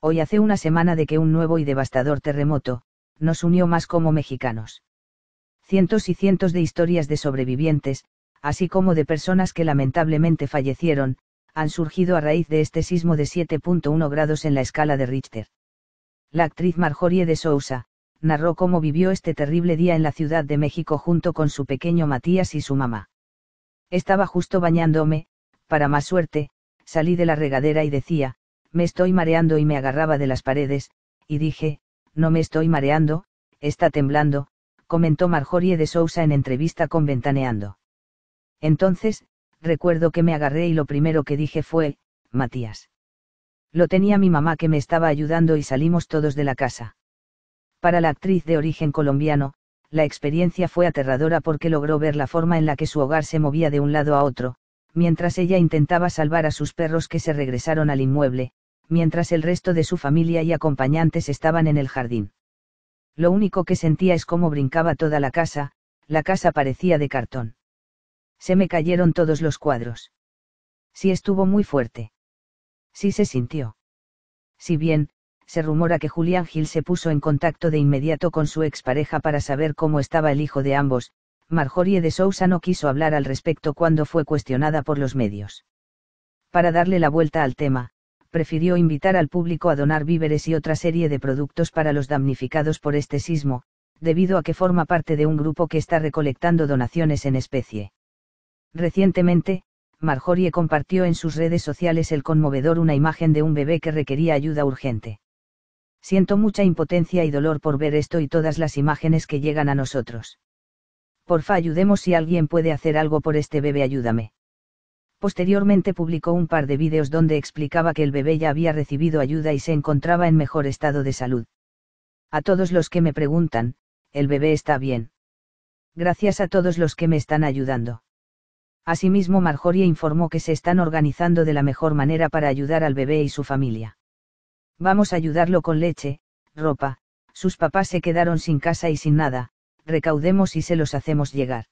Hoy hace una semana de que un nuevo y devastador terremoto, nos unió más como mexicanos. Cientos y cientos de historias de sobrevivientes, así como de personas que lamentablemente fallecieron, han surgido a raíz de este sismo de 7.1 grados en la escala de Richter. La actriz Marjorie de Sousa, narró cómo vivió este terrible día en la Ciudad de México junto con su pequeño Matías y su mamá. Estaba justo bañándome, para más suerte, salí de la regadera y decía, me estoy mareando y me agarraba de las paredes, y dije, no me estoy mareando, está temblando, comentó Marjorie de Sousa en entrevista con Ventaneando. Entonces, recuerdo que me agarré y lo primero que dije fue, Matías. Lo tenía mi mamá que me estaba ayudando y salimos todos de la casa. Para la actriz de origen colombiano, la experiencia fue aterradora porque logró ver la forma en la que su hogar se movía de un lado a otro, mientras ella intentaba salvar a sus perros que se regresaron al inmueble, mientras el resto de su familia y acompañantes estaban en el jardín. Lo único que sentía es cómo brincaba toda la casa, la casa parecía de cartón. Se me cayeron todos los cuadros. Sí estuvo muy fuerte. Sí se sintió. Si bien, se rumora que Julián Gil se puso en contacto de inmediato con su expareja para saber cómo estaba el hijo de ambos, Marjorie de Sousa no quiso hablar al respecto cuando fue cuestionada por los medios. Para darle la vuelta al tema, prefirió invitar al público a donar víveres y otra serie de productos para los damnificados por este sismo, debido a que forma parte de un grupo que está recolectando donaciones en especie. Recientemente, Marjorie compartió en sus redes sociales el conmovedor una imagen de un bebé que requería ayuda urgente. Siento mucha impotencia y dolor por ver esto y todas las imágenes que llegan a nosotros. Porfa, ayudemos si alguien puede hacer algo por este bebé, ayúdame. Posteriormente publicó un par de vídeos donde explicaba que el bebé ya había recibido ayuda y se encontraba en mejor estado de salud. A todos los que me preguntan, el bebé está bien. Gracias a todos los que me están ayudando. Asimismo, Marjorie informó que se están organizando de la mejor manera para ayudar al bebé y su familia. Vamos a ayudarlo con leche, ropa, sus papás se quedaron sin casa y sin nada, recaudemos y se los hacemos llegar.